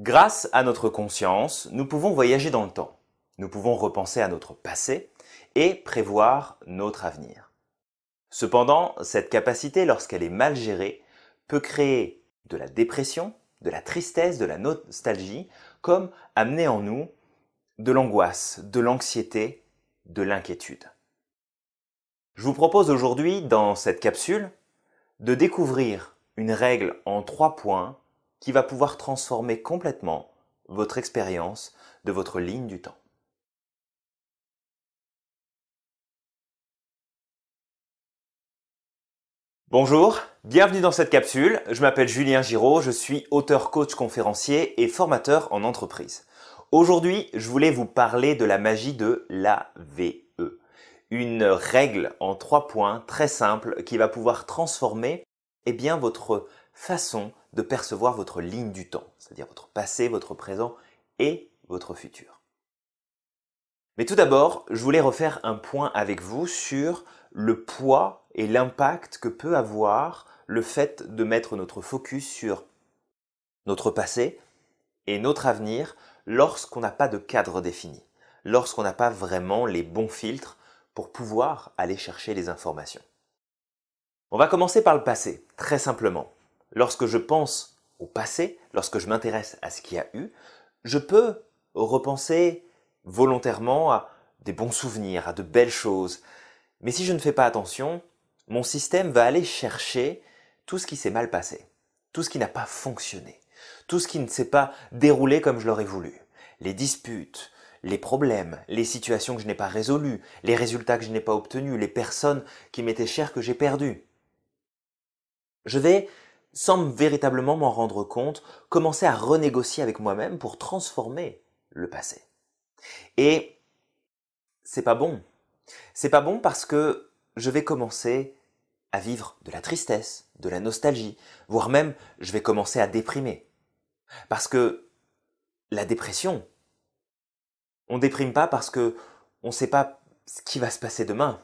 Grâce à notre conscience, nous pouvons voyager dans le temps. Nous pouvons repenser à notre passé et prévoir notre avenir. Cependant, cette capacité, lorsqu'elle est mal gérée, peut créer de la dépression, de la tristesse, de la nostalgie, comme amener en nous de l'angoisse, de l'anxiété, de l'inquiétude. Je vous propose aujourd'hui, dans cette capsule, de découvrir une règle en trois points qui va pouvoir transformer complètement votre expérience de votre ligne du temps. Bonjour, bienvenue dans cette capsule. Je m'appelle Julien Giraud, je suis auteur, coach, conférencier et formateur en entreprise. Aujourd'hui, je voulais vous parler de la magie de l'AVE. Une règle en trois points très simple qui va pouvoir transformer eh bien, votre façon de percevoir votre ligne du temps, c'est-à-dire votre passé, votre présent et votre futur. Mais tout d'abord, je voulais refaire un point avec vous sur le poids et l'impact que peut avoir le fait de mettre notre focus sur notre passé et notre avenir lorsqu'on n'a pas de cadre défini, lorsqu'on n'a pas vraiment les bons filtres pour pouvoir aller chercher les informations. On va commencer par le passé, très simplement lorsque je pense au passé, lorsque je m'intéresse à ce qui y a eu, je peux repenser volontairement à des bons souvenirs, à de belles choses. Mais si je ne fais pas attention, mon système va aller chercher tout ce qui s'est mal passé, tout ce qui n'a pas fonctionné, tout ce qui ne s'est pas déroulé comme je l'aurais voulu, les disputes, les problèmes, les situations que je n'ai pas résolues, les résultats que je n'ai pas obtenus, les personnes qui m'étaient chères que j'ai perdues. Je vais sans véritablement m'en rendre compte, commencer à renégocier avec moi-même pour transformer le passé. Et c'est pas bon. C'est pas bon parce que je vais commencer à vivre de la tristesse, de la nostalgie, voire même je vais commencer à déprimer. Parce que la dépression, on déprime pas parce que on ne sait pas ce qui va se passer demain.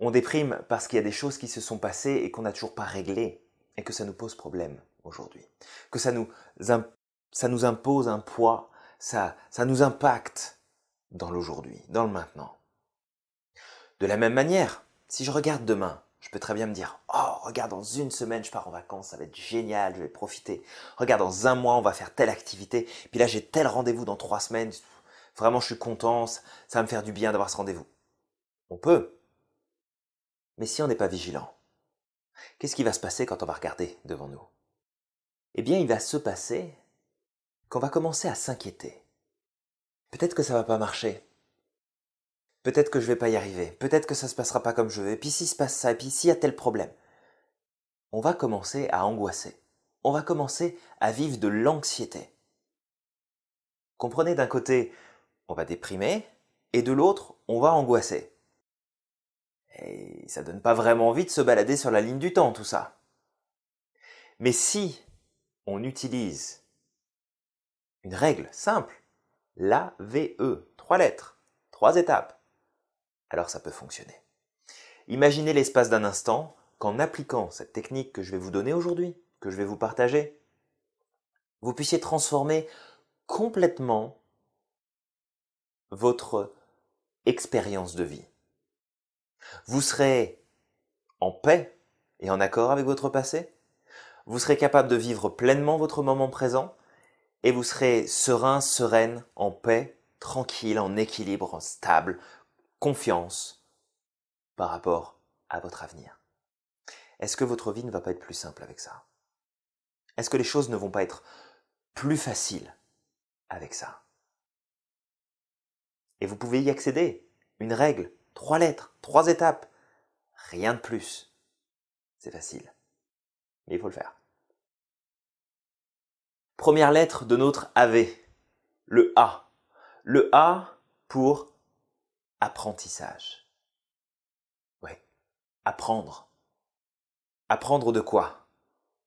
On déprime parce qu'il y a des choses qui se sont passées et qu'on n'a toujours pas réglées et que ça nous pose problème aujourd'hui, que ça nous, impose un poids, ça, ça nous impacte dans l'aujourd'hui, dans le maintenant. De la même manière, si je regarde demain, je peux très bien me dire, oh, regarde, dans une semaine, je pars en vacances, ça va être génial, je vais profiter. Regarde, dans un mois, on va faire telle activité, puis là, j'ai tel rendez-vous dans trois semaines, vraiment, je suis contente ça va me faire du bien d'avoir ce rendez-vous. On peut. Mais si on n'est pas vigilant, Qu'est-ce qui va se passer quand on va regarder devant nous Eh bien, il va se passer qu'on va commencer à s'inquiéter. Peut-être que ça va pas marcher. Peut-être que je vais pas y arriver. Peut-être que ça se passera pas comme je veux. Et puis s'il se passe ça, et puis s'il y a tel problème. On va commencer à angoisser. On va commencer à vivre de l'anxiété. Comprenez d'un côté, on va déprimer, et de l'autre, on va angoisser. Et ça donne pas vraiment envie de se balader sur la ligne du temps, tout ça. Mais si on utilise une règle simple, la VE, trois lettres, trois étapes, alors ça peut fonctionner. Imaginez l'espace d'un instant qu'en appliquant cette technique que je vais vous donner aujourd'hui, que je vais vous partager, vous puissiez transformer complètement votre expérience de vie. Vous serez en paix et en accord avec votre passé. Vous serez capable de vivre pleinement votre moment présent et vous serez serein, sereine, en paix, tranquille, en équilibre, en stable, confiance par rapport à votre avenir. Est-ce que votre vie ne va pas être plus simple avec ça Est-ce que les choses ne vont pas être plus faciles avec ça Et vous pouvez y accéder. Une règle, Trois lettres, trois étapes. Rien de plus. C'est facile. Mais il faut le faire. Première lettre de notre AV, le A. Le A pour apprentissage. Ouais, apprendre. Apprendre de quoi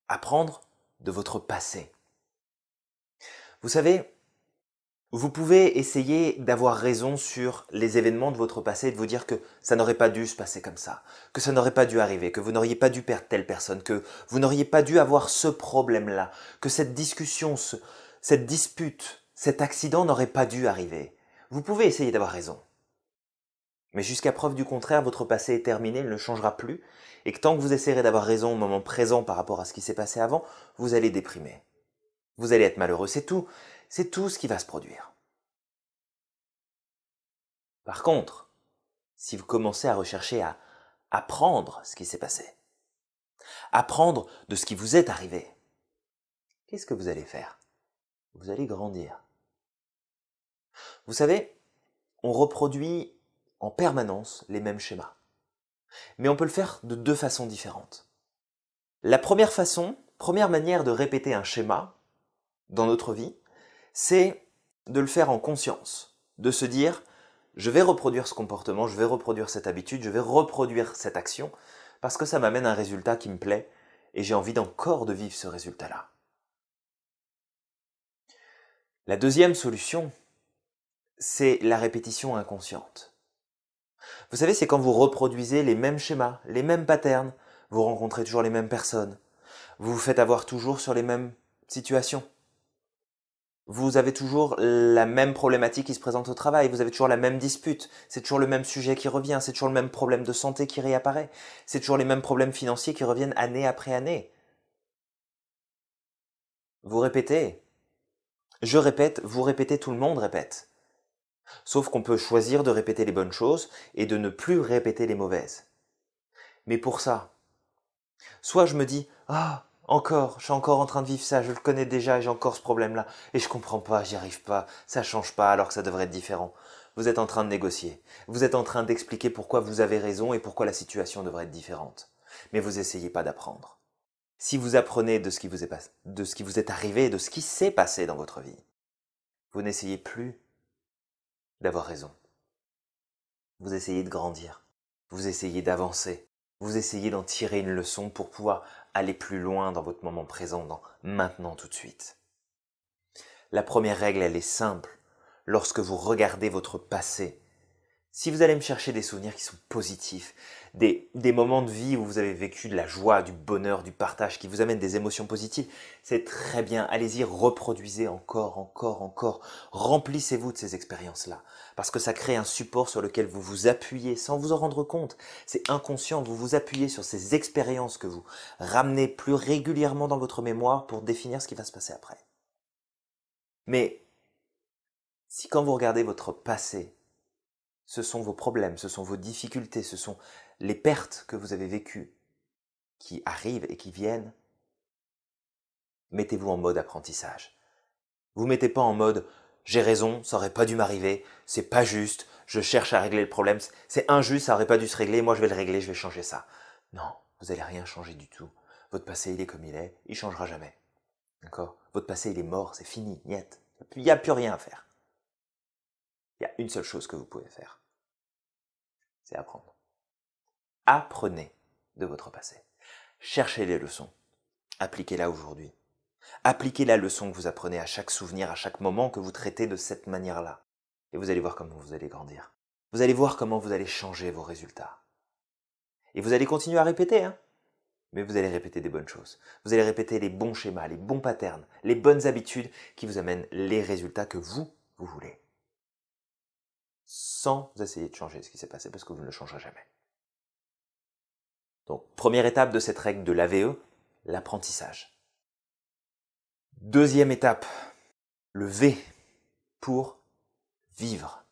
Apprendre de votre passé. Vous savez, vous pouvez essayer d'avoir raison sur les événements de votre passé et de vous dire que ça n'aurait pas dû se passer comme ça, que ça n'aurait pas dû arriver, que vous n'auriez pas dû perdre telle personne, que vous n'auriez pas dû avoir ce problème-là, que cette discussion, cette dispute, cet accident n'aurait pas dû arriver. Vous pouvez essayer d'avoir raison. Mais jusqu'à preuve du contraire, votre passé est terminé, il ne changera plus, et que tant que vous essayerez d'avoir raison au moment présent par rapport à ce qui s'est passé avant, vous allez déprimer. Vous allez être malheureux, c'est tout, c'est tout ce qui va se produire. Par contre, si vous commencez à rechercher à apprendre ce qui s'est passé, apprendre de ce qui vous est arrivé, qu'est-ce que vous allez faire Vous allez grandir. Vous savez, on reproduit en permanence les mêmes schémas. Mais on peut le faire de deux façons différentes. La première façon, première manière de répéter un schéma dans notre vie, c'est de le faire en conscience, de se dire, je vais reproduire ce comportement, je vais reproduire cette habitude, je vais reproduire cette action, parce que ça m'amène un résultat qui me plaît, et j'ai envie d'encore de vivre ce résultat-là. La deuxième solution, c'est la répétition inconsciente. Vous savez, c'est quand vous reproduisez les mêmes schémas, les mêmes patterns, vous rencontrez toujours les mêmes personnes, vous vous faites avoir toujours sur les mêmes situations vous avez toujours la même problématique qui se présente au travail, vous avez toujours la même dispute, c'est toujours le même sujet qui revient, c'est toujours le même problème de santé qui réapparaît, c'est toujours les mêmes problèmes financiers qui reviennent année après année. Vous répétez. Je répète, vous répétez, tout le monde répète. Sauf qu'on peut choisir de répéter les bonnes choses et de ne plus répéter les mauvaises. Mais pour ça, soit je me dis, ah, encore, je suis encore en train de vivre ça, je le connais déjà et j'ai encore ce problème-là. Et je comprends pas, j'y arrive pas, ça change pas alors que ça devrait être différent. Vous êtes en train de négocier. Vous êtes en train d'expliquer pourquoi vous avez raison et pourquoi la situation devrait être différente. Mais vous essayez pas d'apprendre. Si vous apprenez de ce qui vous est, de ce qui vous est arrivé de ce qui s'est passé dans votre vie, vous n'essayez plus d'avoir raison. Vous essayez de grandir. Vous essayez d'avancer. Vous essayez d'en tirer une leçon pour pouvoir aller plus loin dans votre moment présent, dans maintenant tout de suite. La première règle, elle est simple. Lorsque vous regardez votre passé, si vous allez me chercher des souvenirs qui sont positifs, des, moments de vie où vous avez vécu de la joie, du bonheur, du partage, qui vous amènent des émotions positives, c'est très bien. Allez-y, reproduisez encore, encore, encore. Remplissez-vous de ces expériences-là. Parce que ça crée un support sur lequel vous vous appuyez sans vous en rendre compte. C'est inconscient, vous vous appuyez sur ces expériences que vous ramenez plus régulièrement dans votre mémoire pour définir ce qui va se passer après. Mais si quand vous regardez votre passé, ce sont vos problèmes, ce sont vos difficultés, ce sont les pertes que vous avez vécues qui arrivent et qui viennent. Mettez-vous en mode apprentissage. Vous mettez pas en mode j'ai raison, ça aurait pas dû m'arriver, c'est pas juste, je cherche à régler le problème, c'est injuste, ça aurait pas dû se régler, moi je vais le régler, je vais changer ça. Non, vous allez rien changer du tout. Votre passé, il est comme il est, il changera jamais. D'accord Votre passé, il est mort, c'est fini, niette. Il n'y a plus rien à faire. Il y a une seule chose que vous pouvez faire c'est apprendre. Apprenez de votre passé. Cherchez les leçons. Appliquez-la aujourd'hui. Appliquez la leçon que vous apprenez à chaque souvenir, à chaque moment que vous traitez de cette manière-là. Et vous allez voir comment vous allez grandir. Vous allez voir comment vous allez changer vos résultats. Et vous allez continuer à répéter, hein mais vous allez répéter des bonnes choses. Vous allez répéter les bons schémas, les bons patterns, les bonnes habitudes qui vous amènent les résultats que vous, vous voulez sans essayer de changer ce qui s'est passé parce que vous ne le changerez jamais. Donc, première étape de cette règle de l'AVE, l'apprentissage. Deuxième étape, le V pour vivre.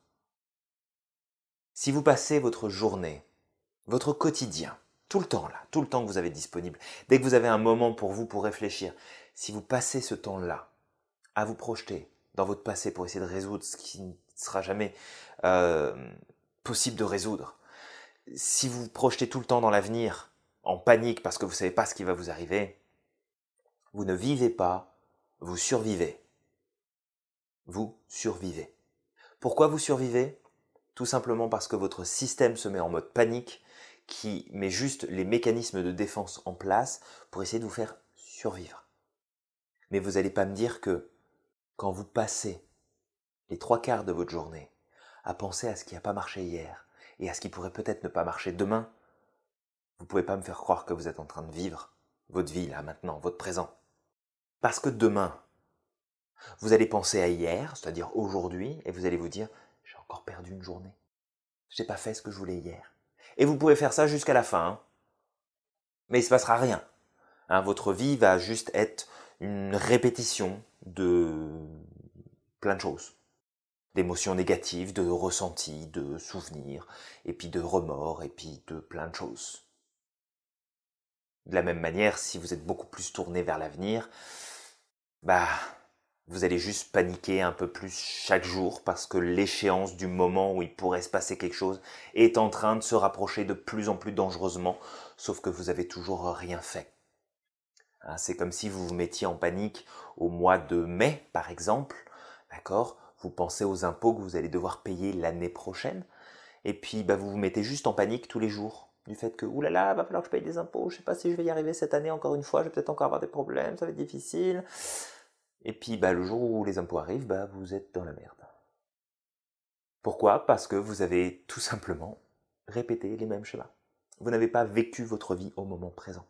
Si vous passez votre journée, votre quotidien, tout le temps là, tout le temps que vous avez disponible, dès que vous avez un moment pour vous pour réfléchir, si vous passez ce temps-là à vous projeter dans votre passé pour essayer de résoudre ce qui sera jamais euh, possible de résoudre. Si vous vous projetez tout le temps dans l'avenir en panique parce que vous ne savez pas ce qui va vous arriver, vous ne vivez pas, vous survivez. Vous survivez. Pourquoi vous survivez Tout simplement parce que votre système se met en mode panique qui met juste les mécanismes de défense en place pour essayer de vous faire survivre. Mais vous n'allez pas me dire que quand vous passez les trois quarts de votre journée à penser à ce qui n'a pas marché hier et à ce qui pourrait peut-être ne pas marcher demain, vous ne pouvez pas me faire croire que vous êtes en train de vivre votre vie là maintenant, votre présent. Parce que demain, vous allez penser à hier, c'est-à-dire aujourd'hui, et vous allez vous dire j'ai encore perdu une journée. Je n'ai pas fait ce que je voulais hier. Et vous pouvez faire ça jusqu'à la fin. Hein. Mais il se passera rien. Hein. votre vie va juste être une répétition de plein de choses d'émotions négatives, de ressentis, de souvenirs, et puis de remords, et puis de plein de choses. De la même manière, si vous êtes beaucoup plus tourné vers l'avenir, bah, vous allez juste paniquer un peu plus chaque jour parce que l'échéance du moment où il pourrait se passer quelque chose est en train de se rapprocher de plus en plus dangereusement, sauf que vous avez toujours rien fait. Hein, c'est comme si vous vous mettiez en panique au mois de mai, par exemple, d'accord, vous pensez aux impôts que vous allez devoir payer l'année prochaine, et puis bah, vous vous mettez juste en panique tous les jours du fait que oulala, là va falloir que je paye des impôts, je sais pas si je vais y arriver cette année encore une fois, je vais peut-être encore avoir des problèmes, ça va être difficile. Et puis bah, le jour où les impôts arrivent, bah, vous êtes dans la merde. Pourquoi Parce que vous avez tout simplement répété les mêmes schémas. Vous n'avez pas vécu votre vie au moment présent.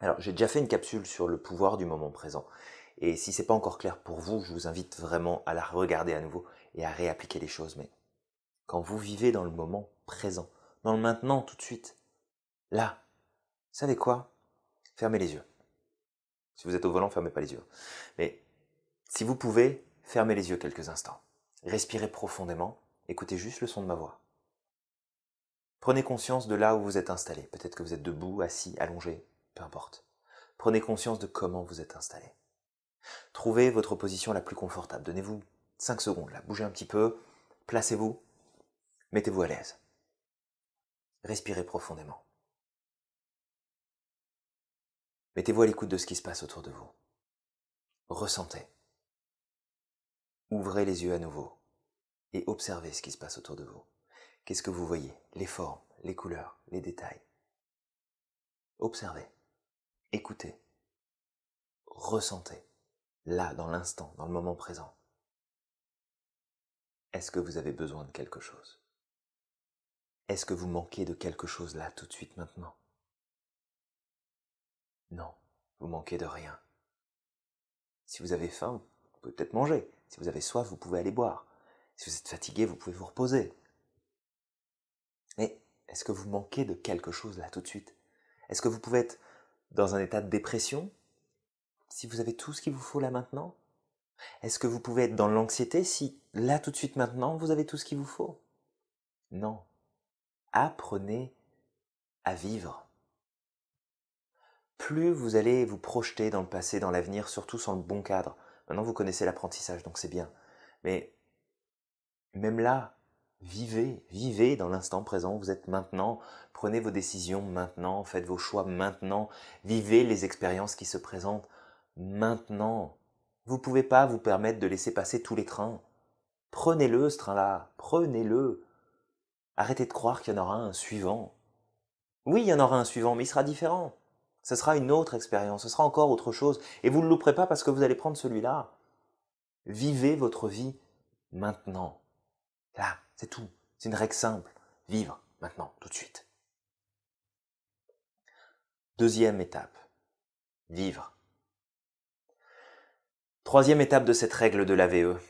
Alors j'ai déjà fait une capsule sur le pouvoir du moment présent. Et si c'est pas encore clair pour vous, je vous invite vraiment à la regarder à nouveau et à réappliquer les choses. Mais quand vous vivez dans le moment présent, dans le maintenant tout de suite, là, vous savez quoi Fermez les yeux. Si vous êtes au volant, fermez pas les yeux. Mais si vous pouvez, fermez les yeux quelques instants. Respirez profondément, écoutez juste le son de ma voix. Prenez conscience de là où vous êtes installé. Peut-être que vous êtes debout, assis, allongé, peu importe. Prenez conscience de comment vous êtes installé. Trouvez votre position la plus confortable. Donnez-vous 5 secondes, là, bougez un petit peu, placez-vous, mettez-vous à l'aise. Respirez profondément. Mettez-vous à l'écoute de ce qui se passe autour de vous. Ressentez. Ouvrez les yeux à nouveau et observez ce qui se passe autour de vous. Qu'est-ce que vous voyez Les formes, les couleurs, les détails. Observez, écoutez, ressentez là, dans l'instant, dans le moment présent. Est-ce que vous avez besoin de quelque chose Est-ce que vous manquez de quelque chose là, tout de suite, maintenant Non, vous manquez de rien. Si vous avez faim, vous pouvez peut-être manger. Si vous avez soif, vous pouvez aller boire. Si vous êtes fatigué, vous pouvez vous reposer. Mais est-ce que vous manquez de quelque chose là tout de suite Est-ce que vous pouvez être dans un état de dépression si vous avez tout ce qu'il vous faut là maintenant Est-ce que vous pouvez être dans l'anxiété si là tout de suite maintenant vous avez tout ce qu'il vous faut Non. Apprenez à vivre. Plus vous allez vous projeter dans le passé, dans l'avenir, surtout sans le bon cadre. Maintenant vous connaissez l'apprentissage, donc c'est bien. Mais même là, Vivez, vivez dans l'instant présent, vous êtes maintenant, prenez vos décisions maintenant, faites vos choix maintenant, vivez les expériences qui se présentent maintenant. Vous pouvez pas vous permettre de laisser passer tous les trains. Prenez-le, ce train-là, prenez-le. Arrêtez de croire qu'il y en aura un suivant. Oui, il y en aura un suivant, mais il sera différent. Ce sera une autre expérience, ce sera encore autre chose, et vous ne le louperez pas parce que vous allez prendre celui-là. Vivez votre vie maintenant. Là, c'est tout. C'est une règle simple. Vivre maintenant, tout de suite. Deuxième étape. Vivre. Troisième étape de cette règle de l'AVE.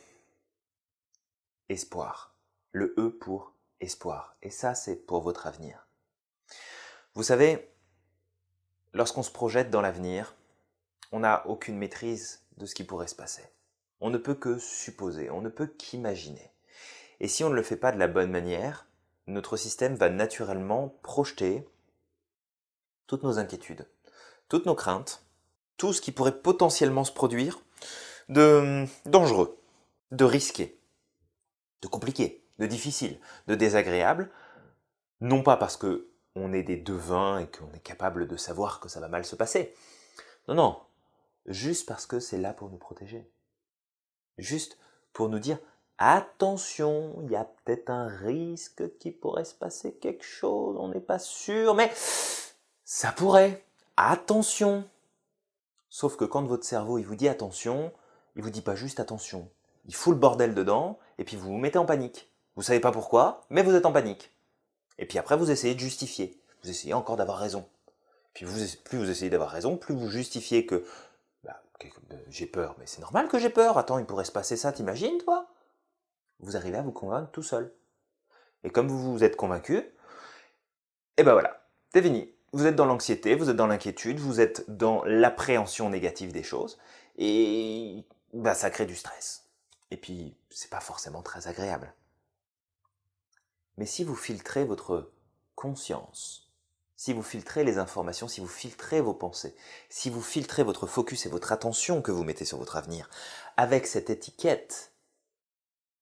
Espoir. Le E pour espoir. Et ça, c'est pour votre avenir. Vous savez, lorsqu'on se projette dans l'avenir, on n'a aucune maîtrise de ce qui pourrait se passer. On ne peut que supposer, on ne peut qu'imaginer. Et si on ne le fait pas de la bonne manière, notre système va naturellement projeter toutes nos inquiétudes, toutes nos craintes, tout ce qui pourrait potentiellement se produire de euh, dangereux, de risqué, de compliqué, de difficile, de désagréable, non pas parce que on est des devins et qu'on est capable de savoir que ça va mal se passer. Non, non, juste parce que c'est là pour nous protéger. Juste pour nous dire attention, il y a peut-être un risque qui pourrait se passer quelque chose, on n'est pas sûr, mais ça pourrait. Attention, Sauf que quand votre cerveau il vous dit attention, il vous dit pas juste attention. Il fout le bordel dedans et puis vous vous mettez en panique. Vous savez pas pourquoi, mais vous êtes en panique. Et puis après vous essayez de justifier. Vous essayez encore d'avoir raison. Puis plus vous essayez d'avoir raison, plus vous justifiez que bah, bah, j'ai peur, mais c'est normal que j'ai peur. Attends, il pourrait se passer ça, t'imagines toi Vous arrivez à vous convaincre tout seul. Et comme vous vous êtes convaincu, et eh ben voilà, c'est fini vous êtes dans l'anxiété, vous êtes dans l'inquiétude, vous êtes dans l'appréhension négative des choses, et bah, ça crée du stress. Et puis, c'est pas forcément très agréable. Mais si vous filtrez votre conscience, si vous filtrez les informations, si vous filtrez vos pensées, si vous filtrez votre focus et votre attention que vous mettez sur votre avenir, avec cette étiquette,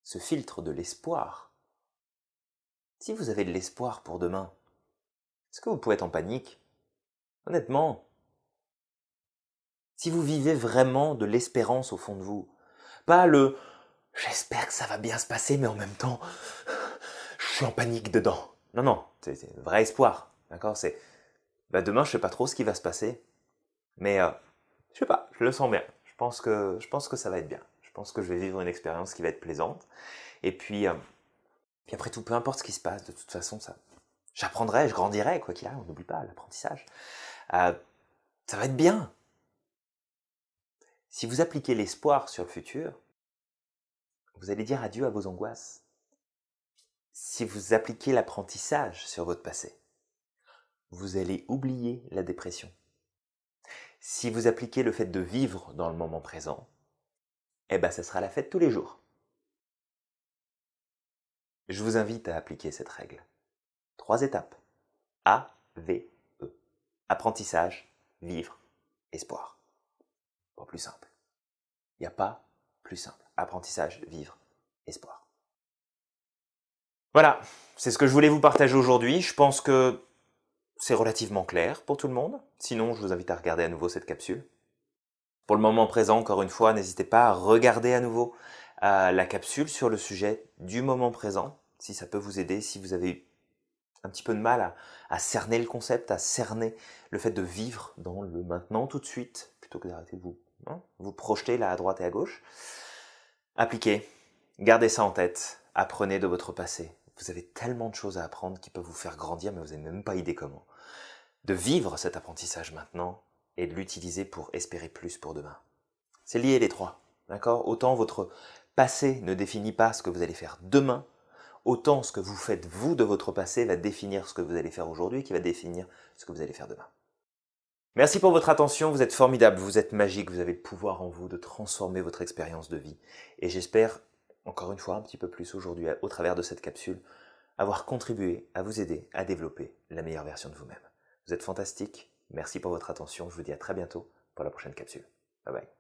ce filtre de l'espoir, si vous avez de l'espoir pour demain, est-ce que vous pouvez être en panique Honnêtement, si vous vivez vraiment de l'espérance au fond de vous, pas le j'espère que ça va bien se passer, mais en même temps, je suis en panique dedans. Non, non, c'est un vrai espoir. D'accord C'est bah demain, je ne sais pas trop ce qui va se passer, mais je euh, je sais pas, je le sens bien. Je pense que je pense que ça va être bien. Je pense que je vais vivre une expérience qui va être plaisante. Et puis, euh, puis après tout, peu importe ce qui se passe, de toute façon, ça, J'apprendrai, je grandirai, quoi qu'il arrive, on n'oublie pas l'apprentissage. Euh, ça va être bien. Si vous appliquez l'espoir sur le futur, vous allez dire adieu à vos angoisses. Si vous appliquez l'apprentissage sur votre passé, vous allez oublier la dépression. Si vous appliquez le fait de vivre dans le moment présent, eh bien, ça sera la fête tous les jours. Je vous invite à appliquer cette règle. Trois étapes. A, V, E. Apprentissage, vivre, espoir. Pas plus simple. Il n'y a pas plus simple. Apprentissage, vivre, espoir. Voilà, c'est ce que je voulais vous partager aujourd'hui. Je pense que c'est relativement clair pour tout le monde. Sinon, je vous invite à regarder à nouveau cette capsule. Pour le moment présent, encore une fois, n'hésitez pas à regarder à nouveau euh, la capsule sur le sujet du moment présent, si ça peut vous aider, si vous avez un petit peu de mal à, cerner le concept, à cerner le fait de vivre dans le maintenant tout de suite, plutôt que d'arrêter vous, hein, vous projeter là à droite et à gauche. Appliquez, gardez ça en tête, apprenez de votre passé. Vous avez tellement de choses à apprendre qui peuvent vous faire grandir, mais vous n'avez même pas idée comment. De vivre cet apprentissage maintenant et de l'utiliser pour espérer plus pour demain. C'est lié les trois, d'accord Autant votre passé ne définit pas ce que vous allez faire demain, autant ce que vous faites vous de votre passé va définir ce que vous allez faire aujourd'hui, qui va définir ce que vous allez faire demain. Merci pour votre attention, vous êtes formidable, vous êtes magique, vous avez le pouvoir en vous de transformer votre expérience de vie. Et j'espère, encore une fois, un petit peu plus aujourd'hui, au travers de cette capsule, avoir contribué à vous aider à développer la meilleure version de vous-même. Vous êtes fantastique, merci pour votre attention, je vous dis à très bientôt pour la prochaine capsule. Bye bye.